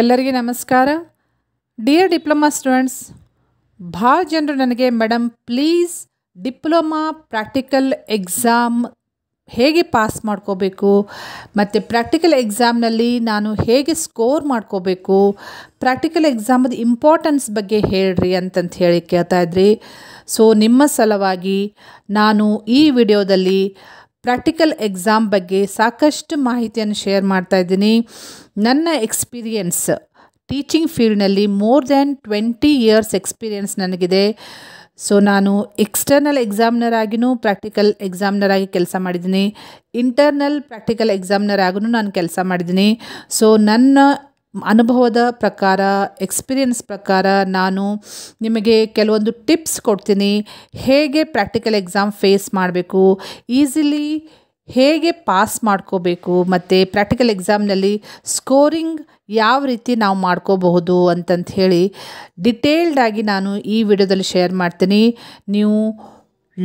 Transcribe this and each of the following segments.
ಎಲ್ಲರಿಗೆ ನಮಸ್ಕಾರ dear diploma students ಭಾಳ ಜನರು ನನಗೆ madam please diploma practical exam ಹೇಗೆ ಪಾಸ್ ಮಾಡ್ಕೋಬೇಕು ಮತ್ತು ಪ್ರಾಕ್ಟಿಕಲ್ ಎಕ್ಸಾಮ್ನಲ್ಲಿ ನಾನು ಹೇಗೆ ಸ್ಕೋರ್ ಮಾಡ್ಕೋಬೇಕು ಪ್ರಾಕ್ಟಿಕಲ್ ಎಕ್ಸಾಮದ ಇಂಪಾರ್ಟೆನ್ಸ್ ಬಗ್ಗೆ ಹೇಳ್ರಿ ಅಂತಂತ ಹೇಳಿ ಕೇಳ್ತಾಯಿದ್ರಿ ಸೊ ನಿಮ್ಮ ಸಲುವಾಗಿ ನಾನು ಈ ವಿಡಿಯೋದಲ್ಲಿ ಪ್ರಾಕ್ಟಿಕಲ್ ಎಕ್ಸಾಮ್ ಬಗ್ಗೆ ಸಾಕಷ್ಟು ಮಾಹಿತಿಯನ್ನು ಶೇರ್ ಮಾಡ್ತಾ ಇದ್ದೀನಿ ನನ್ನ ಎಕ್ಸ್ಪೀರಿಯನ್ಸ್ ಟೀಚಿಂಗ್ ಫೀಲ್ಡ್ನಲ್ಲಿ more than twenty years experience ನನಗಿದೆ ಸೊ ನಾನು ಎಕ್ಸ್ಟರ್ನಲ್ ಎಕ್ಸಾಮ್ನರ್ ಆಗಿನೂ ಪ್ರಾಕ್ಟಿಕಲ್ ಎಕ್ಸಾಮ್ನರ್ ಆಗಿ ಕೆಲಸ ಮಾಡಿದ್ದೀನಿ ಇಂಟರ್ನಲ್ ಪ್ರಾಕ್ಟಿಕಲ್ ಎಕ್ಸಾಮ್ನರ್ ಆಗೂ ನಾನು ಕೆಲಸ ಮಾಡಿದ್ದೀನಿ ಸೊ ನನ್ನ ಅನುಭವದ ಪ್ರಕಾರ ಎಕ್ಸ್ಪೀರಿಯನ್ಸ್ ಪ್ರಕಾರ ನಾನು ನಿಮಗೆ ಕೆಲವೊಂದು ಟಿಪ್ಸ್ ಕೊಡ್ತೀನಿ ಹೇಗೆ ಪ್ರಾಕ್ಟಿಕಲ್ ಎಕ್ಸಾಮ್ ಫೇಸ್ ಮಾಡಬೇಕು ಈಸಿಲಿ ಹೇಗೆ ಪಾಸ್ ಮಾಡ್ಕೋಬೇಕು ಮತ್ತು ಪ್ರಾಕ್ಟಿಕಲ್ ಎಕ್ಸಾಮ್ನಲ್ಲಿ ಸ್ಕೋರಿಂಗ್ ಯಾವ ರೀತಿ ನಾವು ಮಾಡ್ಕೋಬಹುದು ಅಂತಂಥೇಳಿ ಹೇಳಿ ಡಿಟೇಲ್ಡಾಗಿ ನಾನು ಈ ವಿಡಿಯೋದಲ್ಲಿ ಶೇರ್ ಮಾಡ್ತೀನಿ ನೀವು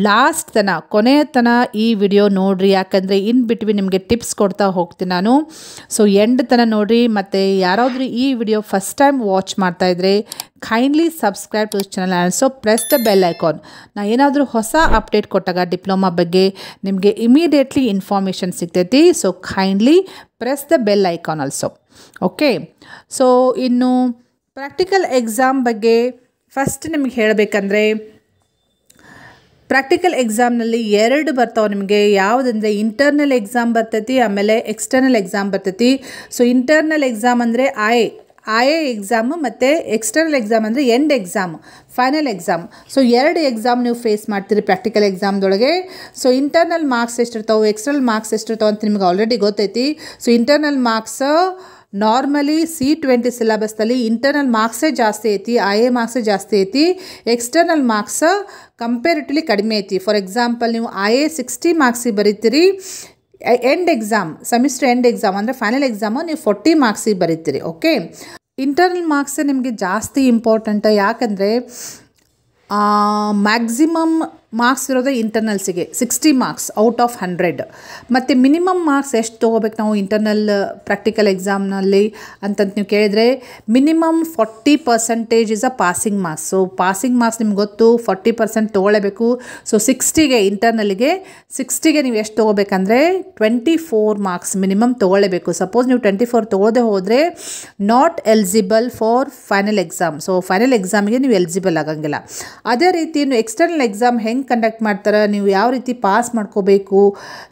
ಲಾಸ್ಟ್ ತನ ಕೊನೆಯ ತನ ಈ ವಿಡಿಯೋ ನೋಡ್ರಿ ಯಾಕಂದರೆ ಇನ್ ಬಿಟ್ವಿ ನಿಮಗೆ ಟಿಪ್ಸ್ ಕೊಡ್ತಾ ಹೋಗ್ತೀನಿ ನಾನು ಸೊ ಎಂಡ್ ತನ ನೋಡಿರಿ ಮತ್ತು ಯಾರಾದರೂ ಈ ವಿಡಿಯೋ ಫಸ್ಟ್ ಟೈಮ್ ವಾಚ್ ಮಾಡ್ತಾಯಿದ್ರೆ kindly subscribe to channel so press the bell icon ನಾ ಏನಾದರೂ ಹೊಸ ಅಪ್ಡೇಟ್ ಕೊಟ್ಟಾಗ ಡಿಪ್ಲೊಮಾ ಬಗ್ಗೆ ನಿಮಗೆ ಇಮಿಡಿಯೇಟ್ಲಿ ಇನ್ಫಾರ್ಮೇಷನ್ ಸಿಗ್ತೈತಿ so kindly press the bell icon also okay so ಇನ್ನು ಪ್ರಾಕ್ಟಿಕಲ್ ಎಕ್ಸಾಮ್ ಬಗ್ಗೆ ಫಸ್ಟ್ ನಿಮಗೆ ಹೇಳಬೇಕಂದ್ರೆ ಪ್ರಾಕ್ಟಿಕಲ್ ಎಕ್ಸಾಮ್ನಲ್ಲಿ ಎರಡು ಬರ್ತಾವೆ ನಿಮಗೆ ಯಾವುದಂದರೆ ಇಂಟರ್ನಲ್ ಎಕ್ಸಾಮ್ ಬರ್ತೈತಿ ಆಮೇಲೆ ಎಕ್ಸ್ಟರ್ನಲ್ ಎಕ್ಸಾಮ್ ಬರ್ತೈತಿ ಸೊ ಇಂಟರ್ನಲ್ ಎಕ್ಸಾಮ್ ಅಂದರೆ ಆಯ್ ಐ ಎ ಎಕ್ಸಾಮು ಮತ್ತು ಎಕ್ಸ್ಟರ್ನಲ್ ಎಕ್ಸಾಮ್ ಅಂದರೆ end exam final exam so ಎರಡು ಎಕ್ಸಾಮ್ ನೀವು ಫೇಸ್ ಮಾಡ್ತೀರಿ ಪ್ರಾಕ್ಟಿಕಲ್ ಎಕ್ಸಾಮ್ದೊಳಗೆ ಸೊ ಇಂಟರ್ನಲ್ ಮಾರ್ಕ್ಸ್ ಎಷ್ಟಿರ್ತಾವೆ ಎಕ್ಸ್ಟರ್ನಲ್ ಮಾರ್ಕ್ಸ್ ಎಷ್ಟಿರ್ತಾವೆ ಅಂತ ನಿಮ್ಗೆ ಆಲ್ರೆಡಿ ಗೊತ್ತೈತಿ so internal marks normally C twenty ಸಿಲೆಬಸ್ದಲ್ಲಿ ಇಂಟರ್ನಲ್ ಮಾರ್ಕ್ಸೇ ಜಾಸ್ತಿ ಐತಿ ಐ ಎ ಮಾರ್ಕ್ಸೇ ಜಾಸ್ತಿ ಐತಿ ಎಕ್ಸ್ಟರ್ನಲ್ ಮಾರ್ಕ್ಸ್ ಕಂಪೇರಿಟಿವ್ಲಿ ಕಡಿಮೆ ಐತಿ ಫಾರ್ ಎಕ್ಸಾಂಪಲ್ ನೀವು ಐ ಎ ಸಿಕ್ಸ್ಟಿ ಮಾರ್ಕ್ಸಿಗೆ ಬರೀತೀರಿ end exam semester end exam ಅಂದರೆ ಫೈನಲ್ ಎಕ್ಸಾಮು ನೀವು ಫೋರ್ಟಿ ಮಾರ್ಕ್ಸಿಗೆ ಬರೀತೀರಿ ಓಕೆ ಇಂಟರ್ನಲ್ ಮಾರ್ಕ್ಸೇ ನಿಮಗೆ ಜಾಸ್ತಿ ಇಂಪಾರ್ಟೆಂಟ್ ಯಾಕಂದರೆ ಮ್ಯಾಕ್ಸಿಮಮ್ ಮಾರ್ಕ್ಸ್ ಇರೋದೇ ಇಂಟರ್ನಲ್ಸಿಗೆ sixty marks out of hundred ಮತ್ತು ಮಿನಿಮಮ್ ಮಾರ್ಕ್ಸ್ ಎಷ್ಟು ತೊಗೋಬೇಕು ನಾವು ಇಂಟರ್ನಲ್ ಪ್ರಾಕ್ಟಿಕಲ್ ಎಕ್ಸಾಮ್ನಲ್ಲಿ ಅಂತಂತ ನೀವು ಕೇಳಿದರೆ minimum forty percentage is a passing marks so passing marks ನಿಮ್ಗೆ ಗೊತ್ತು ಫಾರ್ಟಿ ಪರ್ಸೆಂಟ್ ತೊಗೊಳ್ಳೇಬೇಕು ಸೊ ಸಿಕ್ಸ್ಟಿಗೆ ಇಂಟರ್ನಲ್ಗೆ ಸಿಕ್ಸ್ಟಿಗೆ ನೀವು ಎಷ್ಟು ತೊಗೋಬೇಕಂದ್ರೆ ಟ್ವೆಂಟಿ ಫೋರ್ ಮಾರ್ಕ್ಸ್ ಮಿನಿಮಮ್ ತೊಗೊಳ್ಳೇಬೇಕು ಸಪೋಸ್ ನೀವು ಟ್ವೆಂಟಿ ಫೋರ್ ತೊಗೊಳ್ಳದೆ ಹೋದರೆ not eligible for final exam so final ಎಕ್ಸಾಮಿಗೆ ನೀವು ಎಲಿಜಿಬಲ್ ಆಗಂಗಿಲ್ಲ ಅದೇ ರೀತಿ ಎಕ್ಸ್ಟರ್ನಲ್ ಎಕ್ಸಾಮ್ ಹೆಂಗೆ ಹೆಂಗೆ ಕಂಡಕ್ಟ್ ಮಾಡ್ತಾರೆ ನೀವು ಯಾವ ರೀತಿ ಪಾಸ್ ಮಾಡ್ಕೋಬೇಕು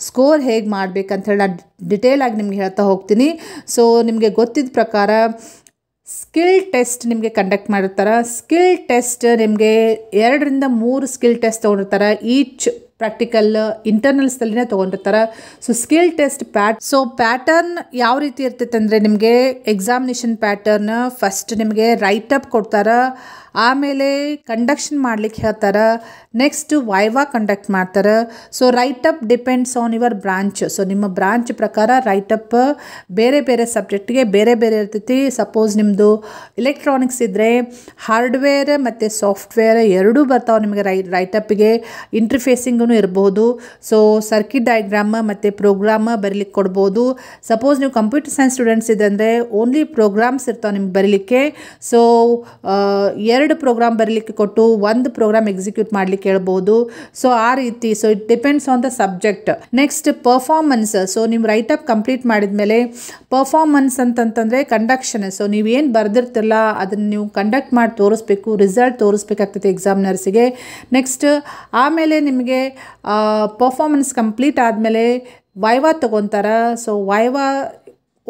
ಸ್ಕೋರ್ ಹೇಗೆ ಮಾಡಬೇಕಂತ ಹೇಳಿ ನಾನು ಡಿಟೇಲಾಗಿ ನಿಮ್ಗೆ ಹೇಳ್ತಾ ಹೋಗ್ತೀನಿ ಸೊ ನಿಮಗೆ ಗೊತ್ತಿದ್ದ ಪ್ರಕಾರ ಸ್ಕಿಲ್ ಟೆಸ್ಟ್ ನಿಮಗೆ ಕಂಡಕ್ಟ್ ಮಾಡಿರ್ತಾರೆ ಸ್ಕಿಲ್ ಟೆಸ್ಟ್ ನಿಮಗೆ ಎರಡರಿಂದ ಮೂರು ಸ್ಕಿಲ್ ಟೆಸ್ಟ್ ತೊಗೊಂಡಿರ್ತಾರೆ ಈಚ್ ಪ್ರಾಕ್ಟಿಕಲ್ ಇಂಟರ್ನಲ್ಸ್ದಲ್ಲಿನೇ ತೊಗೊಂಡಿರ್ತಾರೆ so skill test pat so pattern ಯಾವ ರೀತಿ ಇರ್ತೈತೆ ಅಂದರೆ ನಿಮಗೆ ಎಕ್ಸಾಮಿನೇಷನ್ ಪ್ಯಾಟರ್ನ್ ಫಸ್ಟ್ ನಿಮಗೆ ರೈಟ್ ಅಪ್ ಕೊಡ್ತಾರೆ ಆಮೇಲೆ ಕಂಡಕ್ಷನ್ ಮಾಡಲಿಕ್ಕೆ ಹೇಳ್ತಾರೆ ನೆಕ್ಸ್ಟ್ ವೈವಾ ಕಂಡಕ್ಟ್ ಮಾಡ್ತಾರೆ so write up depends on your branch so ನಿಮ್ಮ ಬ್ರಾಂಚ್ ಪ್ರಕಾರ ರೈಟ್ ಅಪ್ ಬೇರೆ ಬೇರೆ ಸಬ್ಜೆಕ್ಟ್ಗೆ ಬೇರೆ ಬೇರೆ ಇರ್ತೈತಿ ಸಪೋಸ್ ನಿಮ್ಮದು ಇಲೆಕ್ಟ್ರಾನಿಕ್ಸ್ ಇದ್ದರೆ ಹಾರ್ಡ್ವೇರ್ ಮತ್ತು ಸಾಫ್ಟ್ವೇರ್ ಎರಡೂ ಬರ್ತಾವೆ ನಿಮಗೆ ರೈ ರೈಟಪ್ಗೆ ಇಂಟ್ರಿಫೇಸಿಂಗೂ ಇರ್ಬೋದು ಸೊ ಸರ್ಕಿಟ್ ಡಯಾಗ್ರಾಮ್ ಮತ್ತು ಪ್ರೋಗ್ರಾಮ್ ಬರೀಲಿಕ್ಕೆ ಕೊಡ್ಬೋದು ಸಪೋಸ್ ನೀವು ಕಂಪ್ಯೂಟರ್ ಸೈನ್ಸ್ ಸ್ಟೂಡೆಂಟ್ಸ್ ಅಂದರೆ ಓನ್ಲಿ ಪ್ರೋಗ್ರಾಮ್ಸ್ ಇರ್ತಾವೆ ನಿಮ್ಗೆ ಬರೀಲಿಕ್ಕೆ ಸೊ ಎರಡು ಪ್ರೋಗ್ರಾಮ್ ಬರಲಿಕ್ಕೆ ಕೊಟ್ಟು ಒಂದು ಪ್ರೋಗ್ರಾಮ್ ಎಕ್ಸಿಕ್ಯೂಟ್ ಮಾಡಲಿಕ್ಕೆ ಹೇಳ್ಬೋದು ಸೊ ಆ ರೀತಿ so it depends on the subject next performance so ನೀವು ರೈಟ್ ಅಪ್ ಕಂಪ್ಲೀಟ್ ಮಾಡಿದ ಮೇಲೆ ಪರ್ಫಾಮೆನ್ಸ್ ಅಂತಂತಂದರೆ ಕಂಡಕ್ಷನ್ ಸೊ ನೀವೇನು ಬರೆದಿರ್ತಿಲ್ಲ ಅದನ್ನು ನೀವು ಕಂಡಕ್ಟ್ ಮಾಡಿ ತೋರಿಸ್ಬೇಕು ರಿಸಲ್ಟ್ ತೋರಿಸ್ಬೇಕಾಗ್ತದೆ ಎಕ್ಸಾಮಿನರ್ಸಿಗೆ ನೆಕ್ಸ್ಟ್ ಆಮೇಲೆ ನಿಮಗೆ ಪರ್ಫಾರ್ಮೆನ್ಸ್ ಕಂಪ್ಲೀಟ್ ಆದಮೇಲೆ ವೈವಾ ತೊಗೊತಾರ ಸೊ ವೈವಾ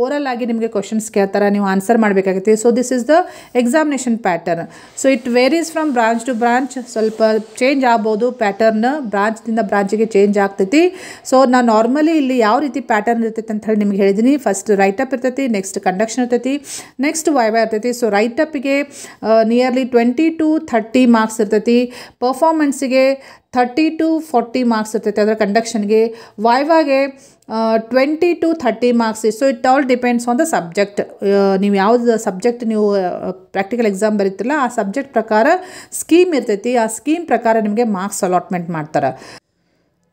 ಓರಲ್ ಆಗಿ ನಿಮಗೆ ಕ್ವಶನ್ಸ್ ಕೇಳ್ತಾರೆ ನೀವು ಆನ್ಸರ್ ಮಾಡಬೇಕಾಗುತ್ತೆ so this is the examination pattern so it varies from branch to branch ಸ್ವಲ್ಪ ಚೇಂಜ್ ಆಗ್ಬೋದು ಪ್ಯಾಟರ್ನ್ ಬ್ರಾಂಚ್ದಿಂದ ಬ್ರಾಂಚಿಗೆ ಚೇಂಜ್ ಆಗ್ತೈತಿ ಸೊ ನಾನು ನಾರ್ಮಲಿ ಇಲ್ಲಿ ಯಾವ ರೀತಿ ಪ್ಯಾಟರ್ನ್ ಇರ್ತೈತೆ ಅಂತ ಹೇಳಿ ನಿಮ್ಗೆ ಹೇಳಿದ್ದೀನಿ ಫಸ್ಟ್ ರೈಟ್ ಇರ್ತೈತಿ ನೆಕ್ಸ್ಟ್ ಕಂಡಕ್ಷನ್ ಇರ್ತೈತಿ ನೆಕ್ಸ್ಟ್ ವೈ ವೈ ಇರ್ತೈತಿ so write nearly twenty to thirty marks ಇರ್ತೈತಿ ಪರ್ಫಾರ್ಮೆನ್ಸಿಗೆ ಥರ್ಟಿ ಟು ಫೋರ್ಟಿ ಮಾರ್ಕ್ಸ್ ಇರ್ತೈತೆ ಅದರ ಕಂಡಕ್ಷನ್ಗೆ ವಾಯ್ವಾಗೆ twenty to thirty marks so it all depends on the subject ನೀವು ಯಾವುದು ಸಬ್ಜೆಕ್ಟ್ ನೀವು ಪ್ರಾಕ್ಟಿಕಲ್ ಎಕ್ಸಾಮ್ ಬರೀತಿಲ್ಲ ಆ ಸಬ್ಜೆಕ್ಟ್ ಪ್ರಕಾರ ಸ್ಕೀಮ್ ಇರ್ತೈತಿ ಆ ಸ್ಕೀಮ್ ಪ್ರಕಾರ ನಿಮಗೆ ಮಾರ್ಕ್ಸ್ ಅಲಾಟ್ಮೆಂಟ್ ಮಾಡ್ತಾರೆ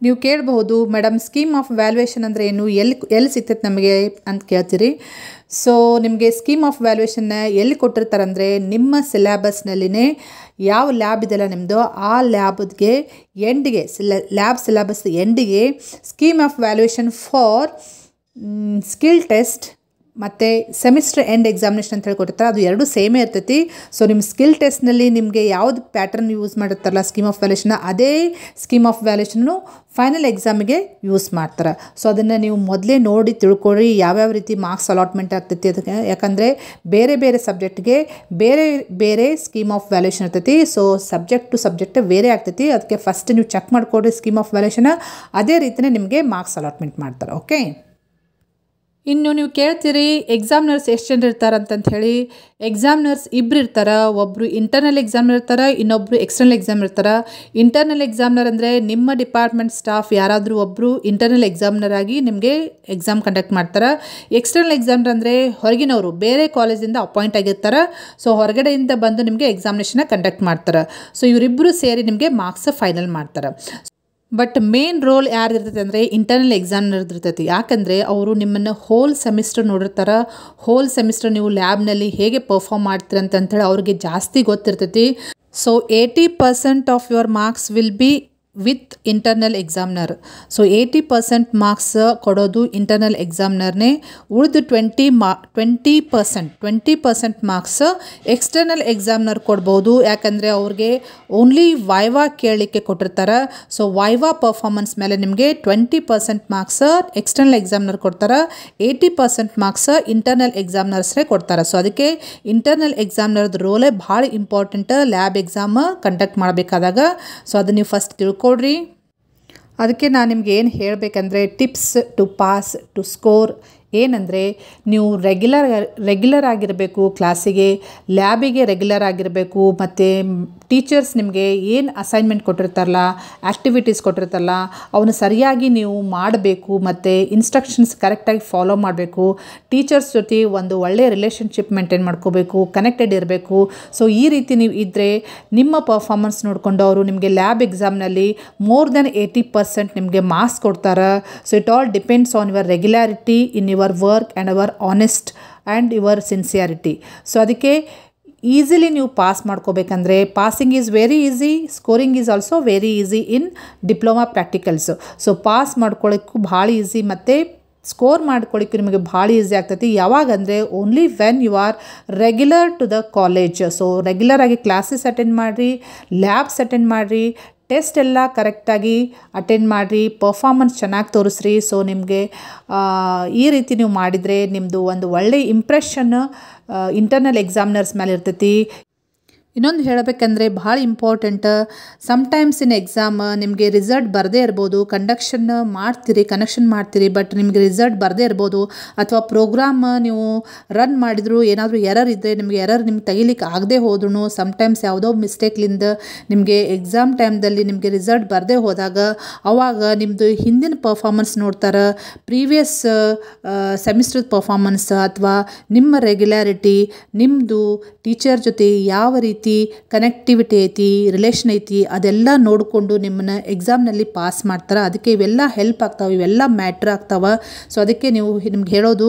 ನೀವು ಕೇಳಬಹುದು ಮೇಡಮ್ ಸ್ಕೀಮ್ ಆಫ್ ವ್ಯಾಲ್ಯೂಯೇಷನ್ ಅಂದರೆ ಏನು ಎಲ್ಲಿ ಎಲ್ಲಿ ಸಿಗ್ತೈತೆ ನಮಗೆ ಅಂತ ಕೇಳ್ತೀರಿ ಸೊ ನಿಮಗೆ ಸ್ಕೀಮ್ ಆಫ್ ವ್ಯಾಲ್ಯೂಯೇಷನ್ನ ಎಲ್ಲಿ ಕೊಟ್ಟಿರ್ತಾರೆ ಅಂದರೆ ನಿಮ್ಮ ಸಿಲೆಬಸ್ನಲ್ಲಿನೇ ಯಾವ ಲ್ಯಾಬ್ ಇದೆಯಲ್ಲ ನಿಮ್ಮದು ಆ ಲ್ಯಾಬ್ಗೆ ಎಂಡಿಗೆ ಸಿಲ ಲ್ಯಾಬ್ ಸಿಲೆಬಸ್ ಎಂಡಿಗೆ scheme of valuation for skill test ಮತ್ತು ಸೆಮಿಸ್ಟರ್ ಎಂಡ್ ಎಕ್ಸಾಮಿನೇಷನ್ ಅಂತ ಹೇಳ್ಕೊಟ್ಟಿರ್ತಾರೆ ಅದು ಎರಡು ಸೇಮೇ ಇರ್ತೈತಿ ಸೊ ನಿಮ್ಮ ಸ್ಕಿಲ್ ಟೆಸ್ಟ್ನಲ್ಲಿ ನಿಮಗೆ ಯಾವುದು ಪ್ಯಾಟರ್ನ್ ಯೂಸ್ ಮಾಡಿರ್ತಾರಲ್ಲ ಸ್ಕೀಮ್ ಆಫ್ ವ್ಯಾಲ್ಯೂಷನ್ ಅದೇ ಸ್ಕೀಮ್ ಆಫ್ ವ್ಯಾಲ್ಯೂಷನ್ನು ಫೈನಲ್ ಎಕ್ಸಾಮಿಗೆ ಯೂಸ್ ಮಾಡ್ತಾರೆ ಸೊ ಅದನ್ನು ನೀವು ಮೊದಲೇ ನೋಡಿ ತಿಳ್ಕೊಳ್ಳಿ ಯಾವ್ಯಾವ ರೀತಿ ಮಾರ್ಕ್ಸ್ ಅಲಾಟ್ಮೆಂಟ್ ಆಗ್ತೈತಿ ಅದಕ್ಕೆ ಯಾಕಂದರೆ ಬೇರೆ ಬೇರೆ ಸಬ್ಜೆಕ್ಟ್ಗೆ ಬೇರೆ ಬೇರೆ ಸ್ಕೀಮ್ ಆಫ್ ವ್ಯಾಲ್ಯೂಷನ್ ಇರ್ತೈತಿ ಸೊ ಸಬ್ಜೆಕ್ಟ್ ಟು ಸಬ್ಜೆಕ್ಟ್ ಬೇರೆ ಆಗ್ತೈತಿ ಅದಕ್ಕೆ ಫಸ್ಟ್ ನೀವು ಚೆಕ್ ಮಾಡಿಕೊಡ್ರಿ ಸ್ಕೀಮ್ ಆಫ್ ವ್ಯಾಲ್ಯೂಷನ್ ಅದೇ ರೀತಿಯೇ ನಿಮಗೆ ಮಾರ್ಕ್ಸ್ ಅಲಾಟ್ಮೆಂಟ್ ಮಾಡ್ತಾರೆ ಓಕೆ ಇನ್ನು ನೀವು ಕೇಳ್ತೀರಿ ಎಕ್ಸಾಮ್ನರ್ಸ್ ಎಷ್ಟು ಜನ ಇರ್ತಾರೆ ಅಂತಂತ ಹೇಳಿ ಎಕ್ಸಾಮ್ನರ್ಸ್ ಇಬ್ಬರು ಇರ್ತಾರೆ ಒಬ್ಬರು ಇಂಟರ್ನಲ್ ಎಕ್ಸಾಮ್ ಇರ್ತಾರೆ ಇನ್ನೊಬ್ಬರು ಎಕ್ಸ್ಟರ್ನಲ್ ಎಕ್ಸಾಮ್ ಇರ್ತಾರೆ ಇಂಟರ್ನಲ್ ಎಕ್ಸಾಮ್ನರ್ ಅಂದರೆ ನಿಮ್ಮ ಡಿಪಾರ್ಟ್ಮೆಂಟ್ ಸ್ಟಾಫ್ ಯಾರಾದರೂ ಒಬ್ಬರು ಇಂಟರ್ನಲ್ ಎಕ್ಸಾಮ್ನರ್ ಆಗಿ ನಿಮಗೆ ಎಕ್ಸಾಮ್ ಕಂಡಕ್ಟ್ ಮಾಡ್ತಾರೆ ಎಕ್ಸ್ಟರ್ನಲ್ ಎಕ್ಸಾಮ್ನರ್ ಅಂದರೆ ಹೊರಗಿನವರು ಬೇರೆ ಕಾಲೇಜಿಂದ ಅಪಾಯಿಂಟ್ ಆಗಿರ್ತಾರೆ ಸೊ ಹೊರಗಡೆಯಿಂದ ಬಂದು ನಿಮಗೆ ಎಕ್ಸಾಮಿನೇಷನ್ನ ಕಂಡಕ್ಟ್ ಮಾಡ್ತಾರೆ ಸೊ ಇವರಿಬ್ಬರು ಸೇರಿ ನಿಮಗೆ ಮಾರ್ಕ್ಸ್ ಫೈನಲ್ ಮಾಡ್ತಾರೆ ಬಟ್ ಮೇನ್ ರೋಲ್ ಯಾರು ಇರ್ತೈತೆ ಅಂದರೆ ಇಂಟರ್ನಲ್ ಎಕ್ಸಾಮ್ ಇರ್ತೈತಿ ಯಾಕಂದರೆ ಅವರು ನಿಮ್ಮನ್ನು ಹೋಲ್ ಸೆಮಿಸ್ಟರ್ ನೋಡಿರ್ತಾರೆ ಹೋಲ್ ಸೆಮಿಸ್ಟರ್ ನೀವು ಲ್ಯಾಬ್ನಲ್ಲಿ ಹೇಗೆ ಪರ್ಫಾರ್ಮ್ ಮಾಡ್ತೀರ ಅಂತೇಳಿ ಅವ್ರಿಗೆ ಜಾಸ್ತಿ ಗೊತ್ತಿರ್ತೈತಿ so eighty percent of your marks will be with internal examiner so eighty percent marks ಕೊಡೋದು ಇಂಟರ್ನಲ್ ಎಕ್ಸಾಮ್ನರ್ನೇ ಉಳಿದು ಟ್ವೆಂಟಿ ಮಾ twenty percent twenty percent marks external examiner ಕೊಡ್ಬೋದು ಯಾಕಂದರೆ ಅವ್ರಿಗೆ ಓನ್ಲಿ ವೈವಾ ಕೇಳಲಿಕ್ಕೆ ಕೊಟ್ಟಿರ್ತಾರೆ ಸೊ ವೈವಾ ಪರ್ಫಾರ್ಮೆನ್ಸ್ ಮೇಲೆ ನಿಮಗೆ twenty percent marks external examiner ಕೊಡ್ತಾರೆ ಏಯ್ಟಿ ಪರ್ಸೆಂಟ್ ಮಾರ್ಕ್ಸ್ ಇಂಟರ್ನಲ್ ಎಕ್ಸಾಮ್ನರ್ಸ್ನೇ ಕೊಡ್ತಾರೆ ಸೊ ಅದಕ್ಕೆ ಇಂಟರ್ನಲ್ ಎಕ್ಸಾಮ್ನರ್ದು ರೋಲೇ ಭಾಳ ಇಂಪಾರ್ಟೆಂಟ್ ಲ್ಯಾಬ್ ಎಕ್ಸಾಮ್ ಕಂಡಕ್ಟ್ ಮಾಡಬೇಕಾದಾಗ ಸೊ ಅದು ನೀವು ಫಸ್ಟ್ ತಿಳ್ಕೊ ಕೊಡ್ರಿ ಅದಕ್ಕೆ ನಾನು ನಿಮ್ಗೆ ಏನು ಹೇಳಬೇಕಂದ್ರೆ tips to pass to score ಏನಂದರೆ ನೀವು ರೆಗ್ಯುಲರ್ ರೆಗ್ಯುಲರ್ ಆಗಿರಬೇಕು ಕ್ಲಾಸಿಗೆ ಲ್ಯಾಬಿಗೆ ರೆಗ್ಯುಲರ್ ಆಗಿರಬೇಕು ಮತ್ತು ಟೀಚರ್ಸ್ ನಿಮಗೆ ಏನು ಅಸೈನ್ಮೆಂಟ್ ಕೊಟ್ಟಿರ್ತಾರಲ್ಲ ಆ್ಯಕ್ಟಿವಿಟೀಸ್ ಕೊಟ್ಟಿರ್ತಾರಲ್ಲ ಅವನು ಸರಿಯಾಗಿ ನೀವು ಮಾಡಬೇಕು ಮತ್ತು ಇನ್ಸ್ಟ್ರಕ್ಷನ್ಸ್ ಕರೆಕ್ಟಾಗಿ ಫಾಲೋ ಮಾಡಬೇಕು ಟೀಚರ್ಸ್ ಜೊತೆ ಒಂದು ಒಳ್ಳೆಯ ರಿಲೇಷನ್ಶಿಪ್ ಮೇಂಟೈನ್ ಮಾಡ್ಕೋಬೇಕು ಕನೆಕ್ಟೆಡ್ ಇರಬೇಕು ಸೊ ಈ ರೀತಿ ನೀವು ಇದ್ದರೆ ನಿಮ್ಮ ಪರ್ಫಾಮೆನ್ಸ್ ನೋಡಿಕೊಂಡು ಅವರು ನಿಮಗೆ ಲ್ಯಾಬ್ ಎಕ್ಸಾಮ್ನಲ್ಲಿ ಮೋರ್ ದೆನ್ ಏಯ್ಟಿ ಪರ್ಸೆಂಟ್ ನಿಮಗೆ ಮಾರ್ಕ್ಸ್ ಕೊಡ್ತಾರೆ so it all depends on your regularity in your your work and our honest and your sincerity so ಅದಕ್ಕೆ ಈಸಿಲಿ ನೀವು ಪಾಸ್ ಮಾಡ್ಕೋಬೇಕಂದ್ರೆ passing is very easy scoring is also very easy in diploma practicals so pass ಮಾಡ್ಕೊಳ್ಳೋಕ್ಕೂ ಭಾಳ easy ಮತ್ತು score ಮಾಡ್ಕೊಳ್ಳಿಕ್ಕೆ ನಿಮಗೆ ಭಾಳ easy ಆಗ್ತೈತಿ ಯಾವಾಗಂದರೆ only when you are regular to the college so ರೆಗ್ಯುಲರಾಗಿ ಕ್ಲಾಸಸ್ ಅಟೆಂಡ್ ಮಾಡಿರಿ ಲ್ಯಾಬ್ಸ್ ಅಟೆಂಡ್ ಮಾಡಿರಿ ಟೆಸ್ಟ್ ಎಲ್ಲ ಕರೆಕ್ಟಾಗಿ ಅಟೆಂಡ್ ಮಾಡಿರಿ ಪರ್ಫಾಮೆನ್ಸ್ ಚೆನ್ನಾಗಿ ತೋರಿಸ್ರಿ ಸೊ ನಿಮಗೆ ಈ ರೀತಿ ನೀವು ಮಾಡಿದರೆ ನಿಮ್ಮದು ಒಂದು ಒಳ್ಳೆಯ ಇಂಪ್ರೆಷನ್ ಇಂಟರ್ನಲ್ ಎಕ್ಸಾಮ್ನರ್ಸ್ ಮೇಲೆ ಇರ್ತೈತಿ ಇನ್ನೊಂದು ಹೇಳಬೇಕಂದ್ರೆ ಭಾಳ ಇಂಪಾರ್ಟೆಂಟ್ ಸಮ್ಟೈಮ್ಸ್ ಇನ್ ಎಕ್ಸಾಮ್ ನಿಮಗೆ ರಿಸಲ್ಟ್ ಬರದೇ ಇರ್ಬೋದು ಕಂಡಕ್ಷನ್ ಮಾಡ್ತೀರಿ ಕನೆಕ್ಷನ್ ಮಾಡ್ತೀರಿ ಬಟ್ ನಿಮಗೆ ರಿಸಲ್ಟ್ ಬರದೇ ಇರ್ಬೋದು ಅಥವಾ ಪ್ರೋಗ್ರಾಮ್ ನೀವು ರನ್ ಮಾಡಿದ್ರು ಏನಾದರೂ ಎರರ್ ಇದ್ದರೆ ನಿಮಗೆ ಎರರ್ ನಿಮ್ಗೆ ತೆಗಿಲಿಕ್ಕೆ ಆಗದೆ ಹೋದ್ರೂ ಸಮ್ಟೈಮ್ಸ್ ಯಾವುದೋ ಮಿಸ್ಟೇಕ್ಲಿಂದ ನಿಮಗೆ ಎಕ್ಸಾಮ್ ಟೈಮ್ದಲ್ಲಿ ನಿಮಗೆ ರಿಸಲ್ಟ್ ಬರದೇ ಹೋದಾಗ ಅವಾಗ ನಿಮ್ಮದು ಹಿಂದಿನ ಪರ್ಫಾರ್ಮೆನ್ಸ್ ನೋಡ್ತಾರೆ ಪ್ರೀವಿಯಸ್ ಸೆಮಿಸ್ಟರ್ ಪರ್ಫಾರ್ಮೆನ್ಸ್ ಅಥವಾ ನಿಮ್ಮ ರೆಗ್ಯುಲಾರಿಟಿ ನಿಮ್ಮದು ಟೀಚರ್ ಜೊತೆ ಯಾವ ರೀತಿ ಐತಿ ಕನೆಕ್ಟಿವಿಟಿ ಐತಿ ರಿಲೇಷನ್ ಐತಿ ಅದೆಲ್ಲ ನೋಡಿಕೊಂಡು ನಿಮ್ಮನ್ನು ಎಕ್ಸಾಮ್ನಲ್ಲಿ ಪಾಸ್ ಮಾಡ್ತಾರೆ ಅದಕ್ಕೆ ಇವೆಲ್ಲ ಹೆಲ್ಪ್ ಆಗ್ತಾವೆ ಇವೆಲ್ಲ ಮ್ಯಾಟ್ರ್ ಆಗ್ತಾವೆ ಸೊ ಅದಕ್ಕೆ ನೀವು ನಿಮ್ಗೆ ಹೇಳೋದು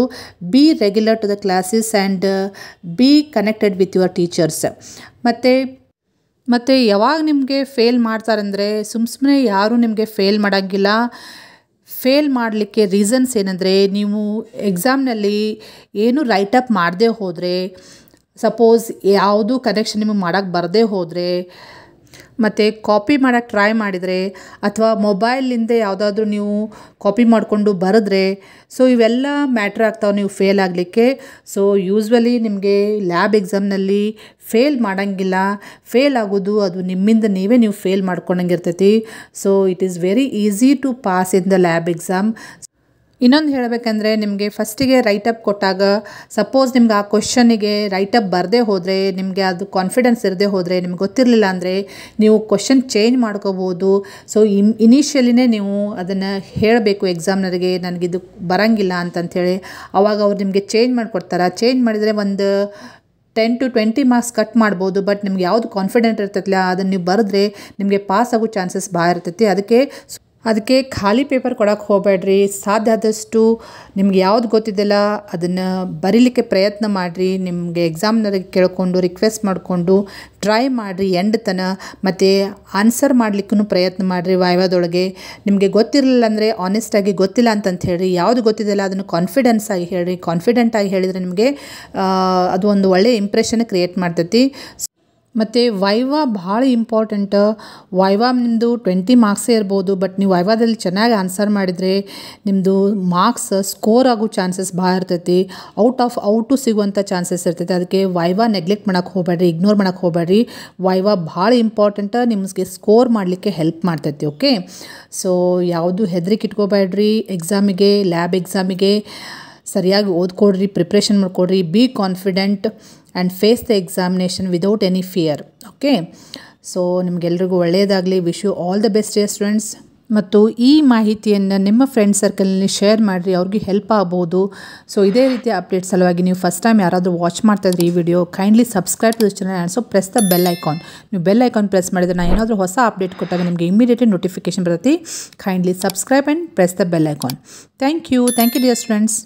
be regular to the classes and be connected with your teachers ಮತ್ತು ಮತ್ತು ಯಾವಾಗ ನಿಮಗೆ ಫೇಲ್ ಮಾಡ್ತಾರಂದರೆ ಸುಮ್ ಸುಮ್ಮನೆ ಯಾರೂ ನಿಮಗೆ ಫೇಲ್ ಮಾಡೋಂಗಿಲ್ಲ ಫೇಲ್ ಮಾಡಲಿಕ್ಕೆ ರೀಸನ್ಸ್ ಏನಂದರೆ ನೀವು ಎಕ್ಸಾಮ್ನಲ್ಲಿ ಏನು ರೈಟಪ್ ಮಾಡದೇ ಹೋದರೆ ಸಪೋಸ್ ಯಾವುದು ಕನೆಕ್ಷನ್ ನಿಮಗೆ ಮಾಡೋಕ್ಕೆ ಬರದೇ ಹೋದರೆ ಮತ್ತು ಕಾಪಿ ಮಾಡೋಕ್ಕೆ ಟ್ರೈ ಮಾಡಿದರೆ ಅಥವಾ ಮೊಬೈಲಿಂದ ಯಾವುದಾದ್ರೂ ನೀವು ಕಾಪಿ ಮಾಡಿಕೊಂಡು ಬರೆದ್ರೆ ಸೊ ಇವೆಲ್ಲ ಮ್ಯಾಟ್ರ್ ಆಗ್ತಾವೆ ನೀವು ಫೇಲ್ ಆಗಲಿಕ್ಕೆ ಸೊ ಯೂಸ್ವಲಿ ನಿಮಗೆ ಲ್ಯಾಬ್ ಎಕ್ಸಾಮ್ನಲ್ಲಿ ಫೇಲ್ ಮಾಡೋಂಗಿಲ್ಲ ಫೇಲ್ ಆಗೋದು ಅದು ನಿಮ್ಮಿಂದ ನೀವೇ ನೀವು ಫೇಲ್ ಮಾಡ್ಕೊಂಡಂಗೆ ಇರ್ತೈತಿ so it is very easy to pass in the lab exam ಇನ್ನೊಂದು ಹೇಳಬೇಕಂದ್ರೆ ನಿಮಗೆ ಫಸ್ಟಿಗೆ ರೈಟಪ್ ಕೊಟ್ಟಾಗ ಸಪೋಸ್ ನಿಮ್ಗೆ ಆ ಕ್ವಶನಿಗೆ ರೈಟಪ್ ಬರದೇ ಹೋದರೆ ನಿಮಗೆ ಅದು ಕಾನ್ಫಿಡೆನ್ಸ್ ಇರದೇ ಹೋದರೆ ನಿಮ್ಗೆ ಗೊತ್ತಿರಲಿಲ್ಲ ಅಂದರೆ ನೀವು ಕ್ವಶನ್ ಚೇಂಜ್ ಮಾಡ್ಕೋಬೋದು ಸೊ ಇಮ್ ಇನಿಷಿಯಲಿನೇ ನೀವು ಅದನ್ನು ಹೇಳಬೇಕು ಎಕ್ಸಾಮ್ನರಿಗೆ ನನಗಿದು ಬರೋಂಗಿಲ್ಲ ಅಂತಂಥೇಳಿ ಅವಾಗ ಅವ್ರು ನಿಮಗೆ ಚೇಂಜ್ ಮಾಡಿಕೊಡ್ತಾರೆ ಚೇಂಜ್ ಮಾಡಿದರೆ ಒಂದು ten to twenty marks cut ಮಾಡ್ಬೋದು ಬಟ್ ನಿಮ್ಗೆ ಯಾವುದು ಕಾನ್ಫಿಡೆಂಟ್ ಇರ್ತೈತಿಲ್ಲ ಅದನ್ನು ನೀವು ಬರೆದ್ರೆ ನಿಮಗೆ ಪಾಸ್ ಆಗೋ ಚಾನ್ಸಸ್ ಭಾಳ ಇರ್ತೈತಿ ಅದಕ್ಕೆ ಅದಕ್ಕೆ ಖಾಲಿ ಪೇಪರ್ ಕೊಡೋಕ್ಕೆ ಹೋಗಬೇಡ್ರಿ ಸಾಧ್ಯ ಆದಷ್ಟು ನಿಮ್ಗೆ ಯಾವುದು ಗೊತ್ತಿದ್ದಿಲ್ಲ ಅದನ್ನು ಬರೀಲಿಕ್ಕೆ ಪ್ರಯತ್ನ ಮಾಡಿರಿ ನಿಮಗೆ ಎಕ್ಸಾಮ್ನಲ್ಲಿ ಕೇಳಿಕೊಂಡು ರಿಕ್ವೆಸ್ಟ್ ಮಾಡಿಕೊಂಡು ಟ್ರೈ ಮಾಡಿರಿ ಎಂಡ್ತನ ಮತ್ತು ಆನ್ಸರ್ ಮಾಡಲಿಕ್ಕೂ ಪ್ರಯತ್ನ ಮಾಡಿರಿ ವಾಯ್ವಾದೊಳಗೆ ನಿಮಗೆ ಗೊತ್ತಿರಲಿಲ್ಲ ಅಂದರೆ ಆನೆಸ್ಟಾಗಿ ಗೊತ್ತಿಲ್ಲ ಅಂತಂತ ಹೇಳಿರಿ ಯಾವುದು ಗೊತ್ತಿದೆಯಲ್ಲ ಅದನ್ನು ಕಾನ್ಫಿಡೆನ್ಸ್ ಆಗಿ ಹೇಳಿರಿ ಕಾನ್ಫಿಡೆಂಟಾಗಿ ಹೇಳಿದರೆ ನಿಮಗೆ ಅದು ಒಂದು ಒಳ್ಳೆಯ ಇಂಪ್ರೆಷನ್ ಕ್ರಿಯೇಟ್ ಮಾಡ್ತೈತಿ ಮತ್ತು ವೈವಾ ಭಾಳ ಇಂಪಾರ್ಟೆಂಟ್ ವೈವಾ ನಿಮ್ಮದು ಟ್ವೆಂಟಿ ಮಾರ್ಕ್ಸೇ ಇರ್ಬೋದು ಬಟ್ ನೀವು ವೈವಾದಲ್ಲಿ ಚೆನ್ನಾಗಿ ಆನ್ಸರ್ ಮಾಡಿದರೆ ನಿಮ್ಮದು ಮಾರ್ಕ್ಸ್ ಸ್ಕೋರ್ ಆಗೋ ಚಾನ್ಸಸ್ ಭಾಳ ಇರ್ತೈತಿ ಔಟ್ ಆಫ್ ಔಟು ಸಿಗುವಂಥ ಚಾನ್ಸಸ್ ಇರ್ತೈತಿ ಅದಕ್ಕೆ ವೈವಾ ನೆಗ್ಲೆಕ್ಟ್ ಮಾಡೋಕ್ಕೆ ಹೋಗಬೇಡ್ರಿ ಇಗ್ನೋರ್ ಮಾಡೋಕ್ಕೆ ಹೋಗಬೇಡ್ರಿ ವೈವಾ ಭಾಳ ಇಂಪಾರ್ಟೆಂಟ ನಿಮಗೆ ಸ್ಕೋರ್ ಮಾಡಲಿಕ್ಕೆ ಹೆಲ್ಪ್ ಮಾಡ್ತೈತಿ ಓಕೆ ಸೊ ಯಾವುದು ಹೆದರಿಕೆ ಇಟ್ಕೋಬೇಡ್ರಿ ಎಕ್ಸಾಮಿಗೆ ಲ್ಯಾಬ್ ಎಕ್ಸಾಮಿಗೆ ಸರಿಯಾಗಿ ಓದ್ಕೊಡ್ರಿ ಪ್ರಿಪ್ರೇಷನ್ ಮಾಡಿಕೊಡ್ರಿ be confident and face the examination without any fear okay so ನಿಮಗೆಲ್ರಿಗೂ ಒಳ್ಳೆಯದಾಗಲಿ wish you all the best dear students ಮತ್ತು ಈ ಮಾಹಿತಿಯನ್ನು ನಿಮ್ಮ ಫ್ರೆಂಡ್ ಸರ್ಕಲ್ನಲ್ಲಿ ಶೇರ್ ಮಾಡಿರಿ ಅವ್ರಿಗೆ ಹೆಲ್ಪ್ ಆಗ್ಬೋದು ಸೊ ಇದೇ ರೀತಿಯ ಅಪ್ಡೇಟ್ ಸಲುವಾಗಿ ನೀವು ಫಸ್ಟ್ ಟೈಮ್ ಯಾರಾದರೂ ವಾಚ್ ಮಾಡ್ತಾಯಿದ್ರಿ ಈ video kindly subscribe to channel and so press the bell icon ನೀವು ಬೆಲ್ ಐಕಾನ್ ಪ್ರೆಸ್ ಮಾಡಿದರೆ ನಾನು ಏನಾದರೂ ಹೊಸ ಅಪ್ಡೇಟ್ ಕೊಟ್ಟಾಗ ನಿಮಗೆ ಇಮಿಡಿಯೇಟ್ಲಿ ನೋಟಿಫಿಕೇಶನ್ ಬರುತ್ತೆ kindly subscribe and press the bell icon thank you thank you dear students